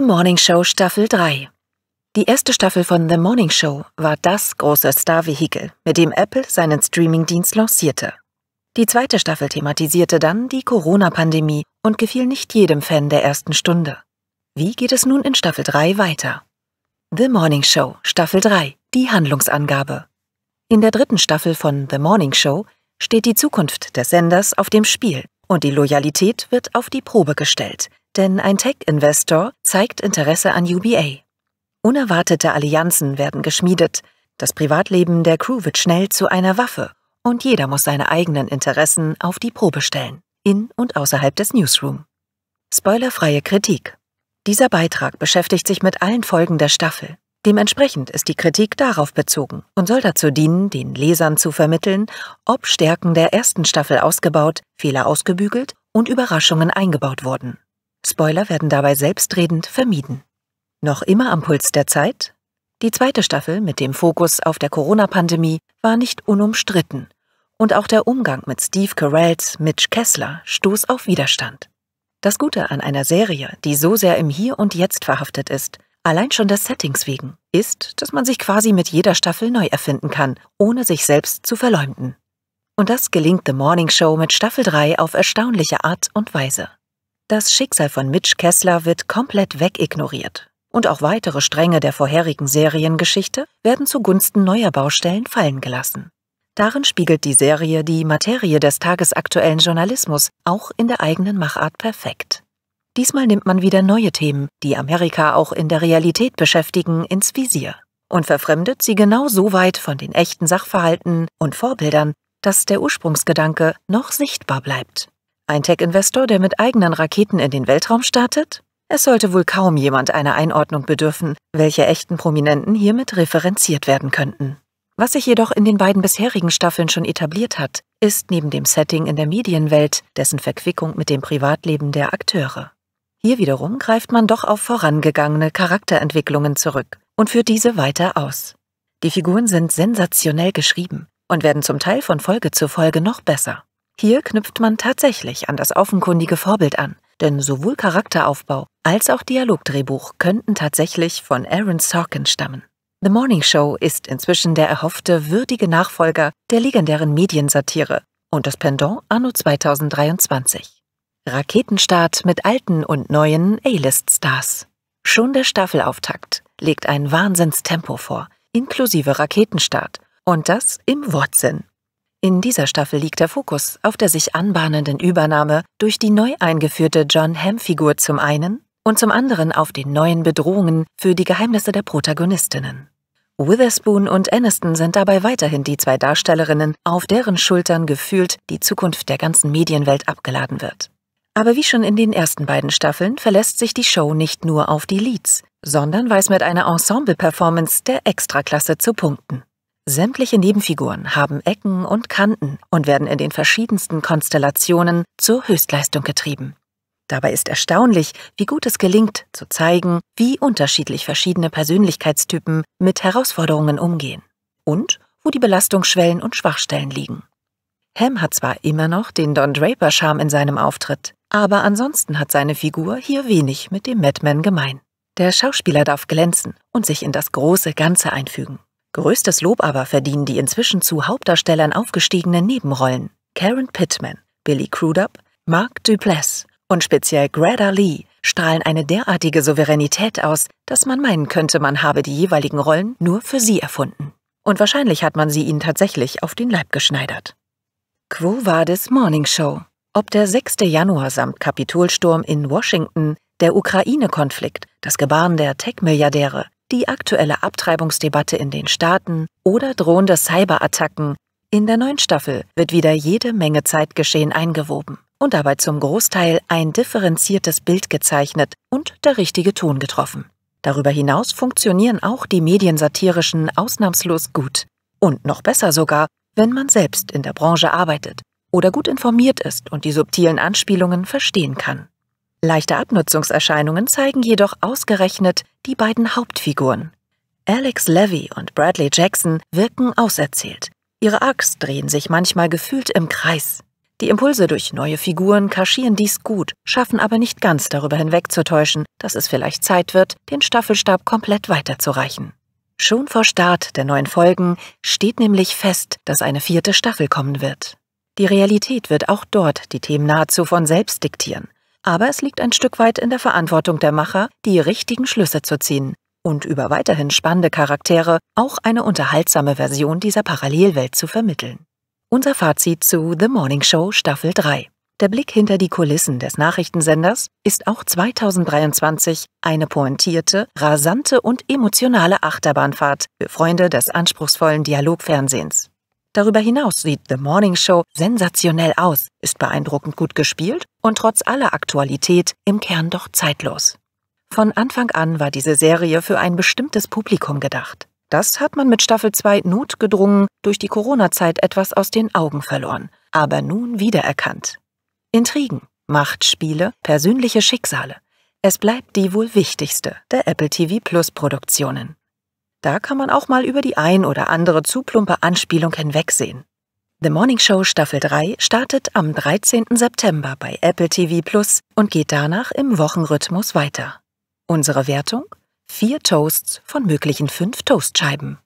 The Morning Show Staffel 3. Die erste Staffel von The Morning Show war das große Star-Vehikel, mit dem Apple seinen Streaming-Dienst lancierte. Die zweite Staffel thematisierte dann die Corona-Pandemie und gefiel nicht jedem Fan der ersten Stunde. Wie geht es nun in Staffel 3 weiter? The Morning Show, Staffel 3, die Handlungsangabe. In der dritten Staffel von The Morning Show steht die Zukunft des Senders auf dem Spiel und die Loyalität wird auf die Probe gestellt, denn ein Tech-Investor zeigt Interesse an UBA. Unerwartete Allianzen werden geschmiedet, das Privatleben der Crew wird schnell zu einer Waffe und jeder muss seine eigenen Interessen auf die Probe stellen, in und außerhalb des Newsroom. Spoilerfreie Kritik. Dieser Beitrag beschäftigt sich mit allen Folgen der Staffel. Dementsprechend ist die Kritik darauf bezogen und soll dazu dienen, den Lesern zu vermitteln, ob Stärken der ersten Staffel ausgebaut, Fehler ausgebügelt und Überraschungen eingebaut wurden. Spoiler werden dabei selbstredend vermieden. Noch immer am Puls der Zeit? Die zweite Staffel mit dem Fokus auf der Corona-Pandemie war nicht unumstritten. Und auch der Umgang mit Steve Carells Mitch Kessler stoß auf Widerstand. Das Gute an einer Serie, die so sehr im Hier und Jetzt verhaftet ist, allein schon des Settings wegen, ist, dass man sich quasi mit jeder Staffel neu erfinden kann, ohne sich selbst zu verleumden. Und das gelingt The Morning Show mit Staffel 3 auf erstaunliche Art und Weise. Das Schicksal von Mitch Kessler wird komplett wegignoriert. Und auch weitere Stränge der vorherigen Seriengeschichte werden zugunsten neuer Baustellen fallen gelassen. Darin spiegelt die Serie die Materie des tagesaktuellen Journalismus auch in der eigenen Machart perfekt. Diesmal nimmt man wieder neue Themen, die Amerika auch in der Realität beschäftigen, ins Visier und verfremdet sie genau so weit von den echten Sachverhalten und Vorbildern, dass der Ursprungsgedanke noch sichtbar bleibt. Ein Tech-Investor, der mit eigenen Raketen in den Weltraum startet? Es sollte wohl kaum jemand einer Einordnung bedürfen, welche echten Prominenten hiermit referenziert werden könnten. Was sich jedoch in den beiden bisherigen Staffeln schon etabliert hat, ist neben dem Setting in der Medienwelt dessen Verquickung mit dem Privatleben der Akteure. Hier wiederum greift man doch auf vorangegangene Charakterentwicklungen zurück und führt diese weiter aus. Die Figuren sind sensationell geschrieben und werden zum Teil von Folge zu Folge noch besser. Hier knüpft man tatsächlich an das offenkundige Vorbild an, denn sowohl Charakteraufbau als auch Dialogdrehbuch könnten tatsächlich von Aaron Sorkin stammen. The Morning Show ist inzwischen der erhoffte würdige Nachfolger der legendären Mediensatire und das Pendant anno 2023. Raketenstart mit alten und neuen A-List-Stars. Schon der Staffelauftakt legt ein Wahnsinnstempo vor, inklusive Raketenstart. Und das im Wortsinn. In dieser Staffel liegt der Fokus auf der sich anbahnenden Übernahme durch die neu eingeführte John Hamm-Figur zum einen und zum anderen auf den neuen Bedrohungen für die Geheimnisse der Protagonistinnen. Witherspoon und Aniston sind dabei weiterhin die zwei Darstellerinnen, auf deren Schultern gefühlt die Zukunft der ganzen Medienwelt abgeladen wird. Aber wie schon in den ersten beiden Staffeln verlässt sich die Show nicht nur auf die Leads, sondern weiß mit einer Ensemble-Performance der Extraklasse zu punkten. Sämtliche Nebenfiguren haben Ecken und Kanten und werden in den verschiedensten Konstellationen zur Höchstleistung getrieben. Dabei ist erstaunlich, wie gut es gelingt, zu zeigen, wie unterschiedlich verschiedene Persönlichkeitstypen mit Herausforderungen umgehen und wo die Belastungsschwellen und Schwachstellen liegen. Ham hat zwar immer noch den Don Draper-Charme in seinem Auftritt, aber ansonsten hat seine Figur hier wenig mit dem Madman gemein. Der Schauspieler darf glänzen und sich in das große Ganze einfügen. Größtes Lob aber verdienen die inzwischen zu Hauptdarstellern aufgestiegenen Nebenrollen Karen Pittman, Billy Crudup, Mark Duplass und speziell Greta Lee strahlen eine derartige Souveränität aus, dass man meinen könnte, man habe die jeweiligen Rollen nur für sie erfunden. Und wahrscheinlich hat man sie ihnen tatsächlich auf den Leib geschneidert. Quo Vadis Morning Show. Ob der 6. Januar samt Kapitolsturm in Washington, der Ukraine-Konflikt, das Gebaren der Tech-Milliardäre, die aktuelle Abtreibungsdebatte in den Staaten oder drohende Cyberattacken. In der neuen Staffel wird wieder jede Menge Zeitgeschehen eingewoben und dabei zum Großteil ein differenziertes Bild gezeichnet und der richtige Ton getroffen. Darüber hinaus funktionieren auch die mediensatirischen ausnahmslos gut und noch besser sogar, wenn man selbst in der Branche arbeitet oder gut informiert ist und die subtilen Anspielungen verstehen kann. Leichte Abnutzungserscheinungen zeigen jedoch ausgerechnet die beiden Hauptfiguren. Alex Levy und Bradley Jackson wirken auserzählt. Ihre Arcs drehen sich manchmal gefühlt im Kreis. Die Impulse durch neue Figuren kaschieren dies gut, schaffen aber nicht ganz darüber hinwegzutäuschen, dass es vielleicht Zeit wird, den Staffelstab komplett weiterzureichen. Schon vor Start der neuen Folgen steht nämlich fest, dass eine vierte Staffel kommen wird. Die Realität wird auch dort die Themen nahezu von selbst diktieren. Aber es liegt ein Stück weit in der Verantwortung der Macher, die richtigen Schlüsse zu ziehen und über weiterhin spannende Charaktere auch eine unterhaltsame Version dieser Parallelwelt zu vermitteln. Unser Fazit zu The Morning Show Staffel 3. Der Blick hinter die Kulissen des Nachrichtensenders ist auch 2023 eine pointierte, rasante und emotionale Achterbahnfahrt für Freunde des anspruchsvollen Dialogfernsehens. Darüber hinaus sieht The Morning Show sensationell aus, ist beeindruckend gut gespielt und trotz aller Aktualität im Kern doch zeitlos. Von Anfang an war diese Serie für ein bestimmtes Publikum gedacht. Das hat man mit Staffel 2 notgedrungen durch die Corona-Zeit etwas aus den Augen verloren, aber nun wiedererkannt. Intrigen, Machtspiele, persönliche Schicksale. Es bleibt die wohl wichtigste der Apple TV Plus Produktionen. Da kann man auch mal über die ein oder andere zu plumpe Anspielung hinwegsehen. The Morning Show Staffel 3 startet am 13. September bei Apple TV Plus und geht danach im Wochenrhythmus weiter. Unsere Wertung? Vier Toasts von möglichen fünf Toastscheiben.